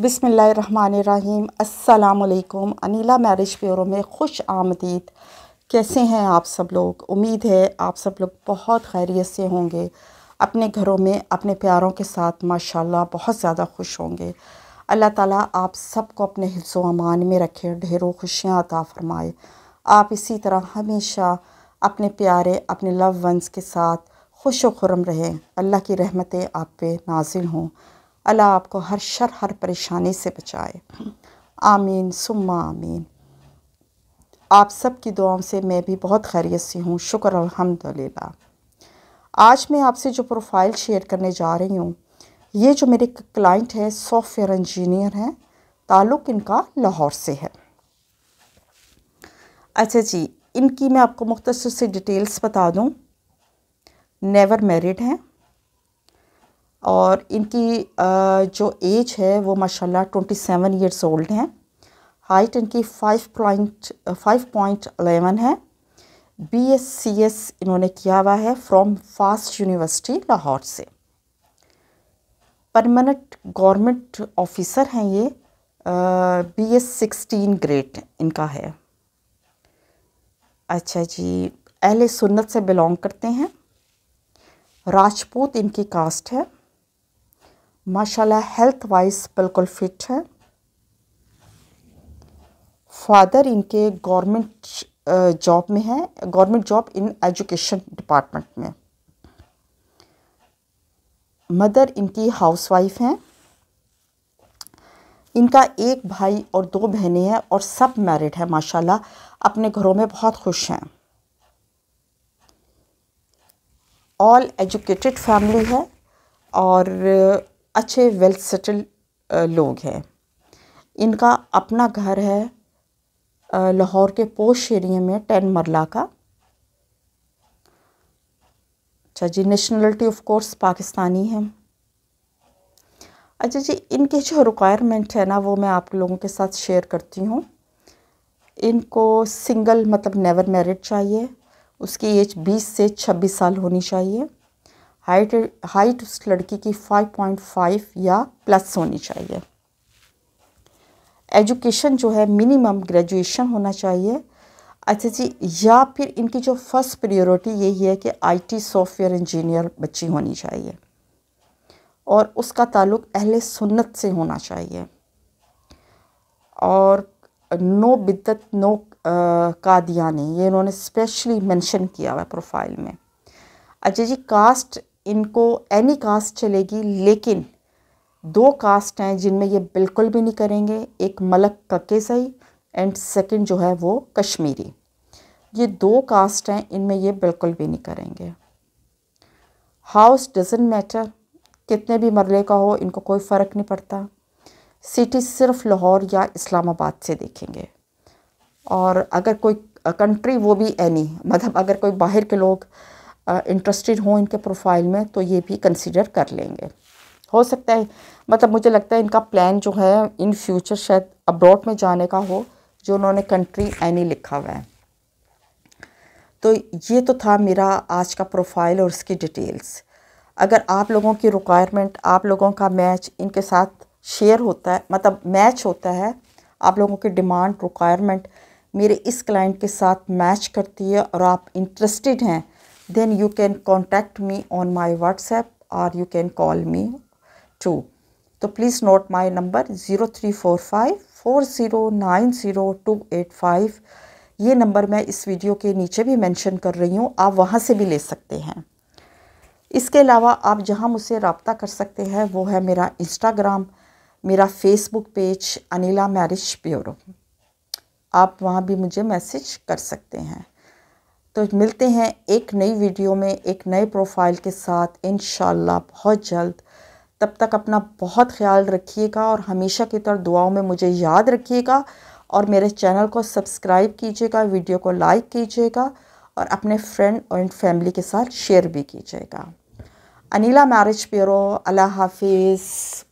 बिसमीम् अल्लाम अनिला मैरिज प्योरों में खुश आमदीद कैसे हैं आप सब लोग उम्मीद है आप सब लोग बहुत खैरियत से होंगे अपने घरों में अपने प्यारों के साथ माशाल्लाह बहुत ज़्यादा खुश होंगे अल्लाह ताला आप सबको अपने हिफ्ज़ अमान में रखे ढेरों खुशियाँ अता फ़रमाए आप इसी तरह हमेशा अपने प्यारे अपने लव वंस के साथ खुश व खुरम रहें अल्लाह की रहमतें आप पे नाजिल हों अल्लाह आपको हर शर हर परेशानी से बचाए आमीन सुम्मा आमीन आप सब की दुआओं से मैं भी बहुत खैरियत से हूँ शुक्र अलहमदिल्ला आज मैं आपसे जो प्रोफाइल शेयर करने जा रही हूँ ये जो मेरे क्लाइंट है सॉफ्टवेयर इंजीनियर हैं ताल्लुक़ इनका लाहौर से है अच्छा जी इनकी मैं आपको मुख्तर से डिटेल्स बता दूँ नेवर मैरिड हैं और इनकी जो एज है वो माशाल्लाह ट्वेंटी सेवन ईयर्स ओल्ड हैं हाइट इनकी five point five point eleven है बी एस सी एस इन्होंने किया हुआ है फ्रॉम फास्ट यूनिवर्सिटी लाहौर से परमानेंट गवर्नमेंट ऑफिसर हैं ये बी एस सिक्सटीन ग्रेड इनका है अच्छा जी अहले सुन्नत से बिलोंग करते हैं राजपूत इनकी कास्ट है माशाल्लाह हेल्थ वाइज बिल्कुल फिट है फादर इनके गवर्नमेंट जॉब में है government job in education department में मदर इनकी हाउसवाइफ हैं इनका एक भाई और दो बहनें हैं और सब मैरिड हैं माशाल्लाह अपने घरों में बहुत खुश हैं ऑल एजुकेटेड फैमिली है और अच्छे वेल सेटल लोग हैं इनका अपना घर है लाहौर के पोश एरिए में टेन मरला का अच्छा जी नेशनलिटी ऑफ कोर्स पाकिस्तानी है अच्छा जी इनके जो रिक्वायरमेंट है ना वो मैं आप लोगों के साथ शेयर करती हूँ इनको सिंगल मतलब नेवर मैरिड चाहिए उसकी एज 20 से 26 साल होनी चाहिए हाइट हाइट उस लड़की की 5.5 या प्लस होनी चाहिए एजुकेशन जो है मिनिमम ग्रेजुएशन होना चाहिए अच्छा जी या फिर इनकी जो फर्स्ट प्रायोरिटी यही है कि आईटी सॉफ्टवेयर इंजीनियर बच्ची होनी चाहिए और उसका ताल्लुक अहले सुन्नत से होना चाहिए और नो बिद्दत नो कादियानी ये इन्होंने स्पेशली मेंशन किया हुआ है प्रोफाइल में अच्छा जी कास्ट इनको एनी कास्ट चलेगी लेकिन दो कास्ट हैं जिनमें ये बिल्कुल भी नहीं करेंगे एक मलक ककेसई एंड सेकंड जो है वो कश्मीरी ये दो कास्ट हैं इनमें ये बिल्कुल भी नहीं करेंगे हाउस डजेंट मैटर कितने भी मरले का हो इनको कोई फ़र्क नहीं पड़ता सिटी सिर्फ लाहौर या इस्लामाबाद से देखेंगे और अगर कोई कंट्री वो भी एनी मतलब अगर कोई बाहर के लोग इंटरेस्टेड हों इनके प्रोफाइल में तो ये भी कंसिडर कर लेंगे हो सकता है मतलब मुझे लगता है इनका प्लान जो है इन फ्यूचर शायद अब्रॉड में जाने का हो जो उन्होंने कंट्री एनी लिखा हुआ है तो ये तो था मेरा आज का प्रोफाइल और इसकी डिटेल्स अगर आप लोगों की रिक्वायरमेंट आप लोगों का मैच इनके साथ शेयर होता है मतलब मैच होता है आप लोगों की डिमांड रिक्वायरमेंट मेरे इस क्लाइंट के साथ मैच करती है और आप इंटरेस्टेड हैं then you can contact me on my whatsapp or you can call me too so please note my number 0345409085 ये नंबर मैं इस वीडियो के नीचे भी मेंशन कर रही हूँ आप वहाँ से भी ले सकते हैं इसके अलावा आप जहाँ मुझसे रबता कर सकते हैं वो है मेरा इंस्टाग्राम मेरा Facebook page Anila marriage bureau आप वहाँ भी मुझे मैसेज कर सकते हैं तो मिलते हैं एक नई वीडियो में एक नए प्रोफाइल के साथ इन बहुत जल्द तब तक अपना बहुत ख्याल रखिएगा और हमेशा की तरह दुआओं में मुझे याद रखिएगा और मेरे चैनल को सब्सक्राइब कीजिएगा वीडियो को लाइक कीजिएगा और अपने फ्रेंड और फैमिली के साथ शेयर भी कीजिएगा अनिला मैरिज प्यरो अल्लाह हाफिज़